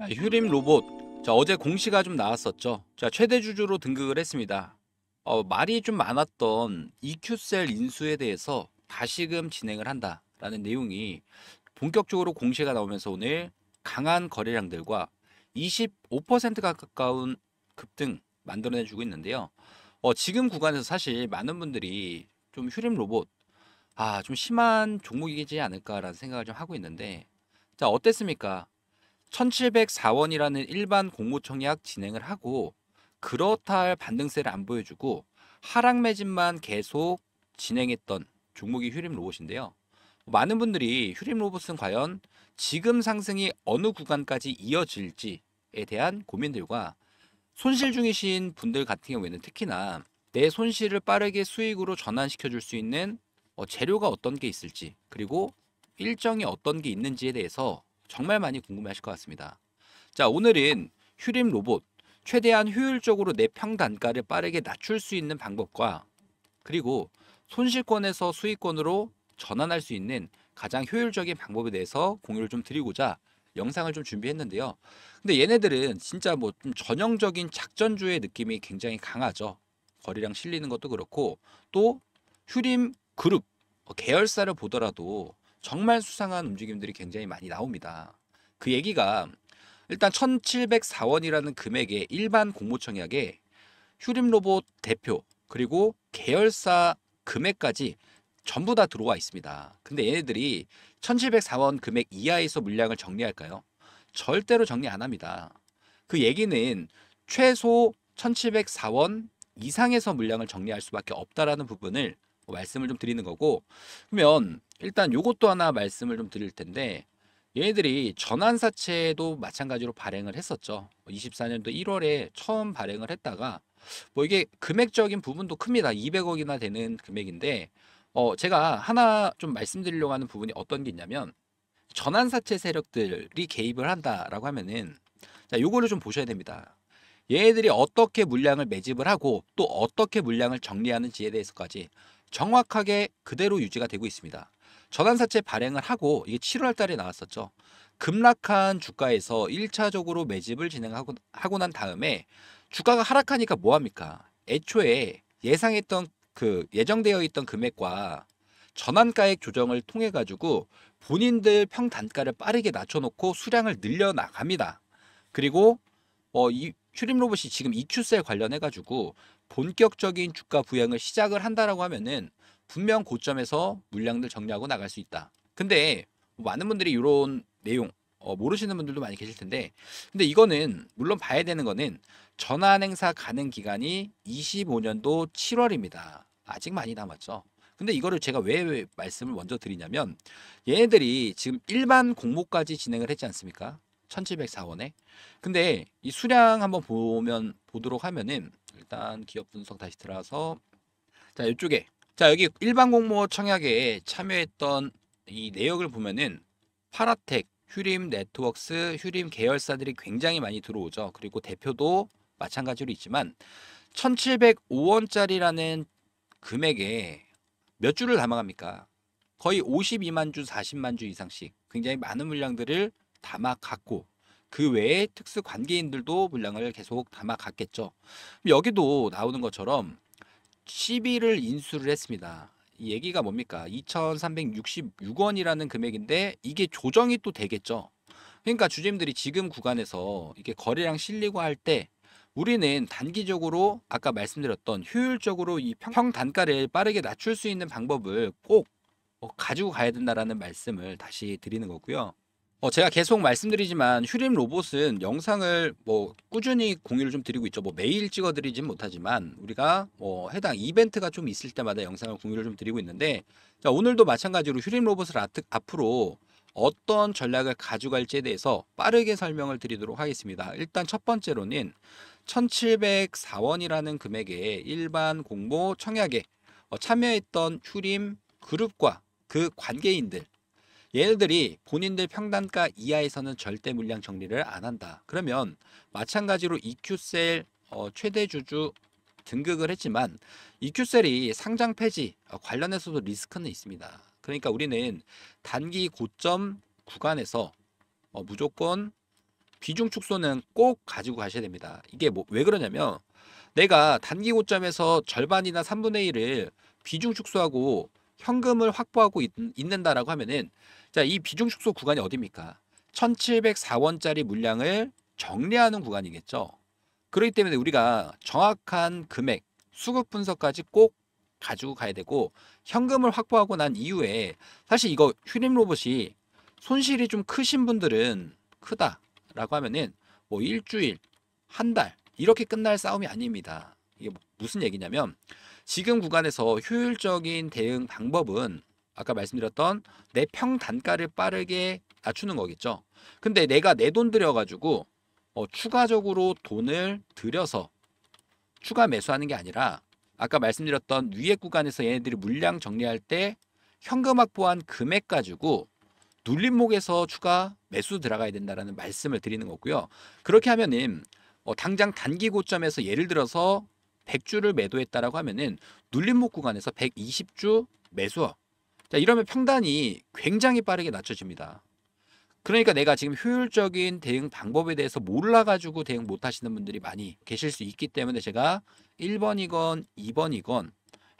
아, 휴림 로봇. 자, 어제 공시가 좀 나왔었죠. 자, 최대 주주로 등극을 했습니다. 어, 말이 좀 많았던 EQ셀 인수에 대해서 다시금 진행을 한다라는 내용이 본격적으로 공시가 나오면서 오늘 강한 거래량들과 25% 가까운 급등 만들어내주고 있는데요. 어, 지금 구간에서 사실 많은 분들이 좀 휴림 로봇, 아, 좀 심한 종목이지 않을까라는 생각을 좀 하고 있는데, 자, 어땠습니까? 1704원이라는 일반 공모청약 진행을 하고 그렇다 할 반등세를 안 보여주고 하락 매진만 계속 진행했던 종목이 휴림 로봇인데요. 많은 분들이 휴림 로봇은 과연 지금 상승이 어느 구간까지 이어질지에 대한 고민들과 손실 중이신 분들 같은 경우에는 특히나 내 손실을 빠르게 수익으로 전환시켜 줄 수 있는 어, 재료가 어떤 게 있을지 그리고 일정이 어떤 게 있는지에 대해서 정말 많이 궁금해하실 것 같습니다. 자 오늘은 휴림 로봇 최대한 효율적으로 내 평단가를 빠르게 낮출 수 있는 방법과 그리고 손실권에서 수익권으로 전환할 수 있는 가장 효율적인 방법에 대해서 공유를 좀 드리고자 영상을 좀 준비했는데요. 근데 얘네들은 진짜 뭐 좀 전형적인 작전주의 느낌이 굉장히 강하죠. 거리랑 실리는 것도 그렇고 또 휴림 그룹 뭐 계열사를 보더라도 정말 수상한 움직임들이 굉장히 많이 나옵니다. 그 얘기가 일단 1704원이라는 금액의 일반 공모청약에 휴림 로봇 대표 그리고 계열사 금액까지 전부 다 들어와 있습니다. 근데 얘네들이 1704원 금액 이하에서 물량을 정리할까요? 절대로 정리 안 합니다. 그 얘기는 최소 1704원 이상에서 물량을 정리할 수밖에 없다라는 부분을 뭐 말씀을 좀 드리는 거고 그러면 일단 요것도 하나 말씀을 좀 드릴 텐데 얘들이 전환사채도 마찬가지로 발행을 했었죠. 24년도 뭐 1월에 처음 발행을 했다가 뭐 이게 금액적인 부분도 큽니다. 200억이나 되는 금액인데 어 제가 하나 좀 말씀드리려고 하는 부분이 어떤 게 있냐면 전환사채 세력들이 개입을 한다라고 하면은 자 요거를 좀 보셔야 됩니다. 얘들이 어떻게 물량을 매집을 하고 또 어떻게 물량을 정리하는지에 대해서까지 정확하게 그대로 유지가 되고 있습니다. 전환사채 발행을 하고 이게 7월 달에 나왔었죠. 급락한 주가에서 1차적으로 매집을 진행하고 하고 난 다음에 주가가 하락하니까 뭐 합니까? 애초에 예상했던 그 예정되어 있던 금액과 전환가액 조정을 통해 가지고 본인들 평 단가를 빠르게 낮춰놓고 수량을 늘려 나갑니다. 그리고 어, 이 슈림 로봇이 지금 이추세 관련해 가지고 본격적인 주가 부양을 시작을 한다라고 하면은 분명 고점에서 물량들 정리하고 나갈 수 있다. 근데 많은 분들이 이런 내용 어, 모르시는 분들도 많이 계실 텐데 근데 이거는 물론 봐야 되는 거는 전환 행사 가능 기간이 25년도 7월입니다. 아직 많이 남았죠. 근데 이거를 제가 왜 말씀을 먼저 드리냐면 얘네들이 지금 일반 공모까지 진행을 했지 않습니까? 1704원에. 근데 이 수량 한번 보면 보도록 하면은 일단 기업 분석 다시 들어와서 자, 이쪽에 자, 여기 일반 공모 청약에 참여했던 이 내역을 보면은 파라텍, 휴림 네트웍스, 휴림 계열사들이 굉장히 많이 들어오죠. 그리고 대표도 마찬가지로 있지만 1705원짜리라는 금액에 몇 주를 담아갑니까? 거의 52만 주, 40만 주 이상씩 굉장히 많은 물량들을 담아 갔고 그 외에 특수 관계인들도 물량을 계속 담아 갔겠죠. 여기도 나오는 것처럼 10일을 인수를 했습니다. 이 얘기가 뭡니까? 2,366원이라는 금액인데 이게 조정이 또 되겠죠. 그러니까 주주님들이 지금 구간에서 이게 거래량 실리고 할 때 우리는 단기적으로 아까 말씀드렸던 효율적으로 이 평단가를 빠르게 낮출 수 있는 방법을 꼭 어, 가지고 가야 된다라는 말씀을 다시 드리는 거고요. 어, 제가 계속 말씀드리지만 휴림 로봇은 영상을 뭐 꾸준히 공유를 좀 드리고 있죠. 뭐 매일 찍어드리진 못하지만 우리가 뭐 해당 이벤트가 좀 있을 때마다 영상을 공유를 좀 드리고 있는데 자, 오늘도 마찬가지로 휴림 로봇을 앞으로 어떤 전략을 가져갈지에 대해서 빠르게 설명을 드리도록 하겠습니다. 일단 첫 번째로는 1704원이라는 금액에 일반 공모 청약에 어, 참여했던 휴림 그룹과 그 관계인들 얘네들이 본인들 평단가 이하에서는 절대 물량 정리를 안 한다. 그러면 마찬가지로 EQ셀 어, 최대 주주 등극을 했지만 EQ셀이 상장 폐지 어, 관련해서도 리스크는 있습니다. 그러니까 우리는 단기 고점 구간에서 어, 무조건 비중 축소는 꼭 가지고 가셔야 됩니다. 이게 뭐왜 그러냐면 내가 단기 고점에서 절반이나 3분의 1을 비중 축소하고 현금을 확보하고 있, 는다라고 하면은 자, 이 비중 축소 구간이 어디입니까? 1704원짜리 물량을 정리하는 구간이겠죠. 그렇기 때문에 우리가 정확한 금액, 수급 분석까지 꼭 가지고 가야 되고 현금을 확보하고 난 이후에 사실 이거 휴림 로봇이 손실이 좀 크신 분들은 크다라고 하면은 뭐 일주일, 한 달 이렇게 끝날 싸움이 아닙니다. 이게 뭐 무슨 얘기냐면 지금 구간에서 효율적인 대응 방법은 아까 말씀드렸던 내 평 단가를 빠르게 낮추는 거겠죠. 근데 내가 내 돈 들여가지고 어, 추가적으로 돈을 들여서 추가 매수하는 게 아니라 아까 말씀드렸던 위에 구간에서 얘네들이 물량 정리할 때 현금 확보한 금액 가지고 눌림목에서 추가 매수 들어가야 된다라는 말씀을 드리는 거고요. 그렇게 하면은 어, 당장 단기 고점에서 예를 들어서 100주를 매도했다라고 하면은 눌림목 구간에서 120주 매수. 자, 이러면 평단이 굉장히 빠르게 낮춰집니다. 그러니까 내가 지금 효율적인 대응 방법에 대해서 몰라가지고 대응 못하시는 분들이 많이 계실 수 있기 때문에 제가 1번이건 2번이건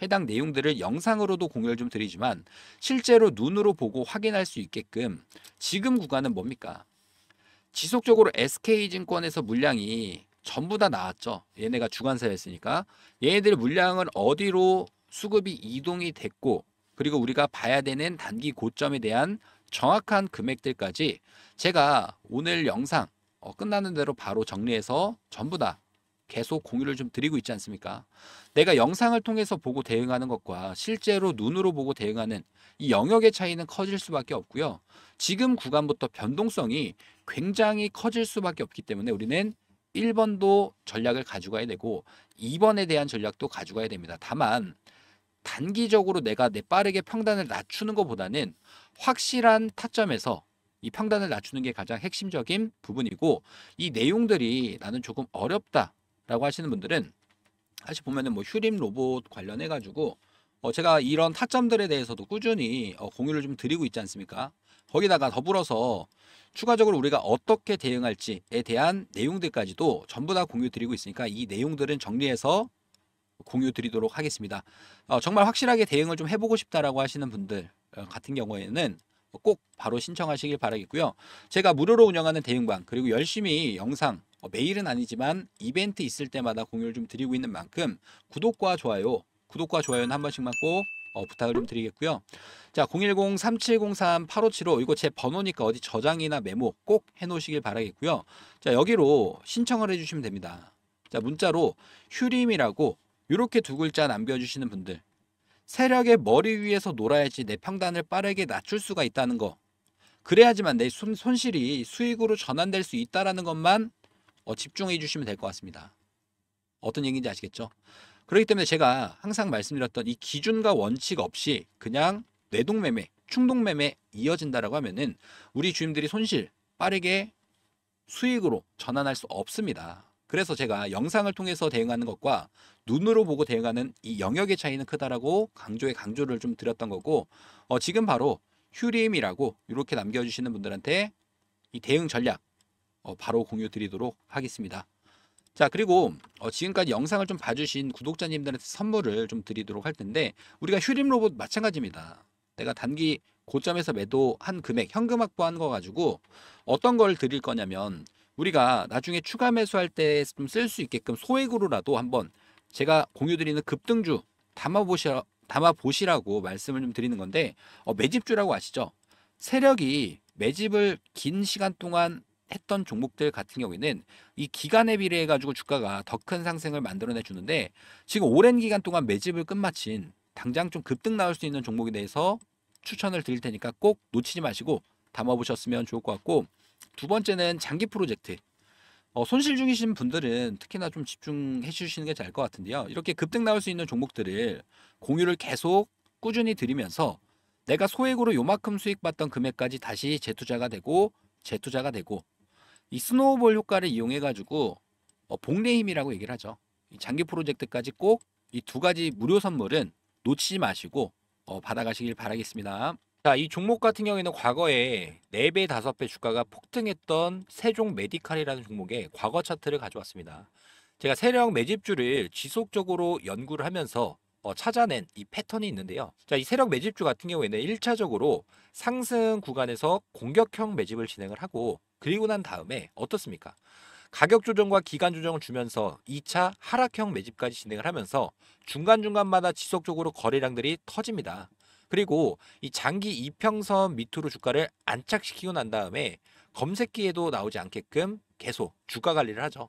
해당 내용들을 영상으로도 공유를 좀 드리지만 실제로 눈으로 보고 확인할 수 있게끔 지금 구간은 뭡니까? 지속적으로 SK증권에서 물량이 전부 다 나왔죠. 얘네가 주관사였으니까 얘네들 물량은 어디로 수급이 이동이 됐고 그리고 우리가 봐야 되는 단기 고점에 대한 정확한 금액들까지 제가 오늘 영상 어, 끝나는 대로 바로 정리해서 전부 다 계속 공유를 좀 드리고 있지 않습니까? 내가 영상을 통해서 보고 대응하는 것과 실제로 눈으로 보고 대응하는 이 영역의 차이는 커질 수밖에 없고요. 지금 구간부터 변동성이 굉장히 커질 수밖에 없기 때문에 우리는 1번도 전략을 가져가야 되고 2번에 대한 전략도 가져가야 됩니다. 다만 단기적으로 내가 내 빠르게 평단을 낮추는 것보다는 확실한 타점에서 이 평단을 낮추는 게 가장 핵심적인 부분이고 이 내용들이 나는 조금 어렵다라고 하시는 분들은 사실 보면은 뭐 휴림 로봇 관련해 가지고 어 제가 이런 타점들에 대해서도 꾸준히 어 공유를 좀 드리고 있지 않습니까? 거기다가 더불어서 추가적으로 우리가 어떻게 대응할지에 대한 내용들까지도 전부 다 공유 드리고 있으니까 이 내용들은 정리해서 공유 드리도록 하겠습니다. 어, 정말 확실하게 대응을 좀 해보고 싶다라고 하시는 분들 어, 같은 경우에는 꼭 바로 신청하시길 바라겠고요. 제가 무료로 운영하는 대응방 그리고 열심히 영상 매일은 어, 아니지만 이벤트 있을 때마다 공유를 좀 드리고 있는 만큼 구독과 좋아요 구독과 좋아요는 한 번씩만 꼭 어, 부탁을 좀 드리겠고요. 자, 010-3703-8575 이거 제 번호니까 어디 저장이나 메모 꼭 해놓으시길 바라겠고요. 자, 여기로 신청을 해주시면 됩니다. 자, 문자로 휴림이라고 이렇게 두 글자 남겨주시는 분들 세력의 머리 위에서 놀아야지 내 평단을 빠르게 낮출 수가 있다는 거. 그래야지만 내 손, 손실이 수익으로 전환될 수 있다라는 것만 어, 집중해 주시면 될 것 같습니다. 어떤 얘기인지 아시겠죠? 그렇기 때문에 제가 항상 말씀드렸던 이 기준과 원칙 없이 그냥 내동매매, 충동매매 이어진다라고 하면은 우리 주임들이 손실 빠르게 수익으로 전환할 수 없습니다. 그래서 제가 영상을 통해서 대응하는 것과 눈으로 보고 대응하는 이 영역의 차이는 크다라고 강조에 강조를 좀 드렸던 거고 어, 지금 바로 휴림이라고 이렇게 남겨주시는 분들한테 이 대응 전략 어, 바로 공유 드리도록 하겠습니다. 자 그리고 어, 지금까지 영상을 좀 봐주신 구독자님들한테 선물을 좀 드리도록 할 텐데 우리가 휴림 로봇 마찬가지입니다. 내가 단기 고점에서 매도한 금액 현금 확보한 거 가지고 어떤 걸 드릴 거냐면 우리가 나중에 추가 매수할 때 좀 쓸 수 있게끔 소액으로라도 한번 제가 공유드리는 급등주 담아보시라, 담아보시라고 말씀을 좀 드리는 건데 어, 매집주라고 아시죠? 세력이 매집을 긴 시간 동안 했던 종목들 같은 경우에는 이 기간에 비례해 가지고 주가가 더 큰 상승을 만들어내 주는데 지금 오랜 기간 동안 매집을 끝마친 당장 좀 급등 나올 수 있는 종목에 대해서 추천을 드릴 테니까 꼭 놓치지 마시고 담아보셨으면 좋을 것 같고 두 번째는 장기 프로젝트 어, 손실 중이신 분들은 특히나 좀 집중해 주시는 게 잘 것 같은데요. 이렇게 급등 나올 수 있는 종목들을 공유를 계속 꾸준히 드리면서 내가 소액으로 요만큼 수익 받던 금액까지 다시 재투자가 되고 재투자가 되고 이 스노우볼 효과를 이용해 가지고 어, 복례 힘이라고 얘기를 하죠. 장기 프로젝트까지 꼭 이 두 가지 무료 선물은 놓치지 마시고 어, 받아가시길 바라겠습니다. 자, 이 종목 같은 경우에는 과거에 4배, 5배 주가가 폭등했던 세종 메디칼이라는 종목의 과거 차트를 가져왔습니다. 제가 세력 매집주를 지속적으로 연구를 하면서 어, 찾아낸 이 패턴이 있는데요. 자, 이 세력 매집주 같은 경우에는 1차적으로 상승 구간에서 공격형 매집을 진행을 하고 그리고 난 다음에 어떻습니까? 가격 조정과 기간 조정을 주면서 2차 하락형 매집까지 진행을 하면서 중간중간마다 지속적으로 거래량들이 터집니다. 그리고 이 장기 이평선 밑으로 주가를 안착시키고 난 다음에 검색기에도 나오지 않게끔 계속 주가 관리를 하죠.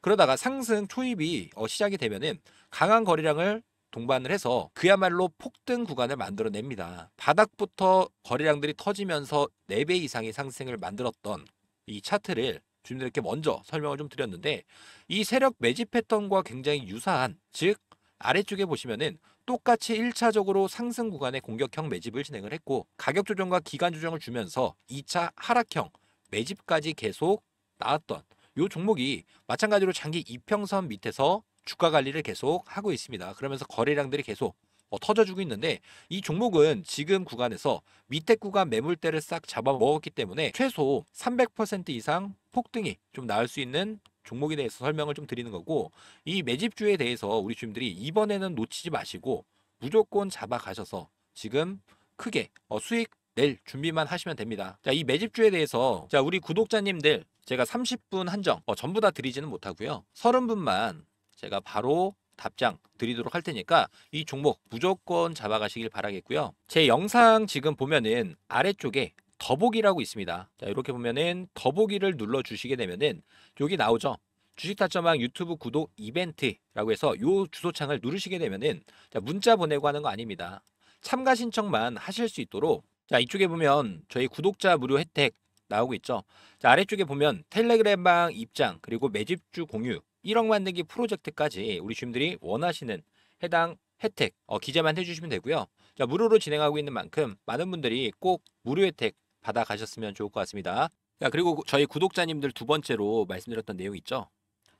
그러다가 상승 초입이 어, 시작이 되면은 강한 거래량을 동반을 해서 그야말로 폭등 구간을 만들어냅니다. 바닥부터 거래량들이 터지면서 4배 이상의 상승을 만들었던 이 차트를 주민들께 먼저 설명을 좀 드렸는데 이 세력 매집 패턴과 굉장히 유사한 즉 아래쪽에 보시면은 똑같이 1차적으로 상승 구간의 공격형 매집을 진행을 했고 가격 조정과 기간 조정을 주면서 2차 하락형 매집까지 계속 나왔던 요 종목이 마찬가지로 장기 이평선 밑에서 주가 관리를 계속 하고 있습니다. 그러면서 거래량들이 계속 어, 터져 주고 있는데 이 종목은 지금 구간에서 밑에 구간 매물대를 싹 잡아먹었기 때문에 최소 300% 이상 폭등이 좀 나을 수 있는 종목에 대해서 설명을 좀 드리는 거고 이 매집주에 대해서 우리 주님들이 이번에는 놓치지 마시고 무조건 잡아가셔서 지금 크게 어, 수익 낼 준비만 하시면 됩니다. 자, 이 매집주에 대해서 자, 우리 구독자님들 제가 30분 한정 어, 전부 다 드리지는 못하고요. 30분만 제가 바로 답장 드리도록 할 테니까 이 종목 무조건 잡아가시길 바라겠고요. 제 영상 지금 보면은 아래쪽에 더보기라고 있습니다. 자, 이렇게 보면은 더보기를 눌러 주시게 되면은 여기 나오죠. 주식타점왕 유튜브 구독 이벤트라고 해서 요 주소창을 누르시게 되면은 자, 문자 보내고 하는 거 아닙니다. 참가 신청만 하실 수 있도록 자 이쪽에 보면 저희 구독자 무료 혜택 나오고 있죠. 자, 아래쪽에 보면 텔레그램방 입장 그리고 매집주 공유 1억 만들기 프로젝트까지 우리 주민들이 원하시는 해당 혜택 어, 기재만 해주시면 되고요. 자, 무료로 진행하고 있는 만큼 많은 분들이 꼭 무료 혜택 받아 가셨으면 좋을 것 같습니다. 자, 그리고 저희 구독자님들 두 번째로 말씀드렸던 내용 있죠.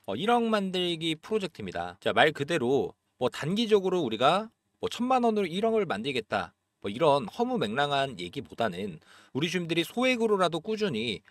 어, 1억 만들기 프로젝트입니다. 자, 말 그대로 뭐 단기적으로 우리가 뭐 천만 원으로 1억을 만들겠다 뭐 이런 허무맹랑한 얘기보다는 우리 주민들이 소액으로라도 꾸준히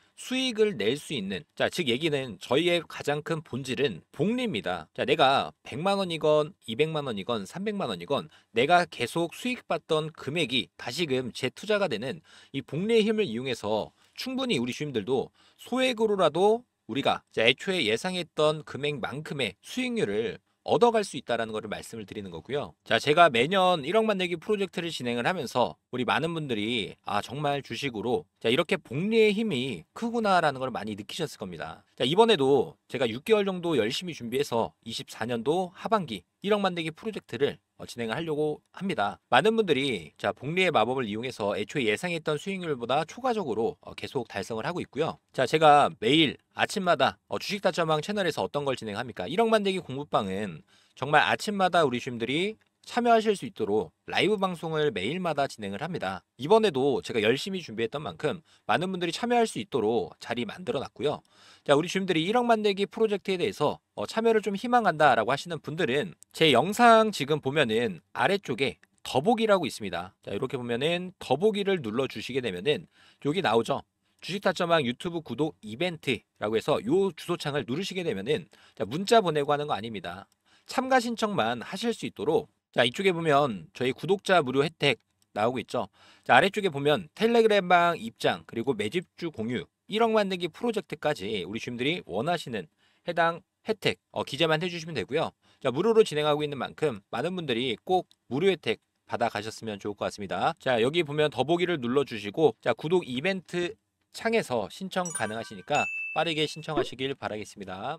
수익을 낼 수 있는 자 즉 얘기는 저희의 가장 큰 본질은 복리입니다. 자 내가 100만 원이건 200만 원이건 300만 원이건 내가 계속 수익 받던 금액이 다시금 재투자가 되는 이 복리의 힘을 이용해서 충분히 우리 주민들도 소액으로라도 우리가 애초에 예상했던 금액만큼의 수익률을 얻어갈 수 있다라는 것을 말씀을 드리는 거고요. 자, 제가 매년 1억 만들기 프로젝트를 진행을 하면서 우리 많은 분들이 아 정말 주식으로 자 이렇게 복리의 힘이 크구나라는 걸 많이 느끼셨을 겁니다. 자, 이번에도 제가 6개월 정도 열심히 준비해서 24년도 하반기 1억 만들기 프로젝트를 어, 진행을 하려고 합니다. 많은 분들이 자 복리의 마법을 이용해서 애초에 예상했던 수익률보다 초과적으로 어, 계속 달성을 하고 있고요. 자 제가 매일 아침마다 어, 주식다점왕 채널에서 어떤 걸 진행합니까? 1억 만들기 공부방은 정말 아침마다 우리 주님들이 참여하실 수 있도록 라이브 방송을 매일마다 진행을 합니다. 이번에도 제가 열심히 준비했던 만큼 많은 분들이 참여할 수 있도록 자리 만들어 놨고요. 자, 우리 주민들이 1억 만들기 프로젝트에 대해서 어, 참여를 좀 희망한다라고 하시는 분들은 제 영상 지금 보면은 아래쪽에 더보기라고 있습니다. 자, 이렇게 보면은 더보기를 눌러 주시게 되면은 여기 나오죠. 주식타점왕 유튜브 구독 이벤트라고 해서 요 주소창을 누르시게 되면은 자, 문자 보내고 하는 거 아닙니다. 참가 신청만 하실 수 있도록 자, 이쪽에 보면 저희 구독자 무료 혜택 나오고 있죠. 자, 아래쪽에 보면 텔레그램방 입장 그리고 매집주 공유 1억 만들기 프로젝트까지 우리 주민들이 원하시는 해당 혜택 어, 기재만 해주시면 되고요. 자, 무료로 진행하고 있는 만큼 많은 분들이 꼭 무료 혜택 받아 가셨으면 좋을 것 같습니다. 자, 여기 보면 더보기를 눌러주시고 자, 구독 이벤트 창에서 신청 가능하시니까 빠르게 신청하시길 바라겠습니다.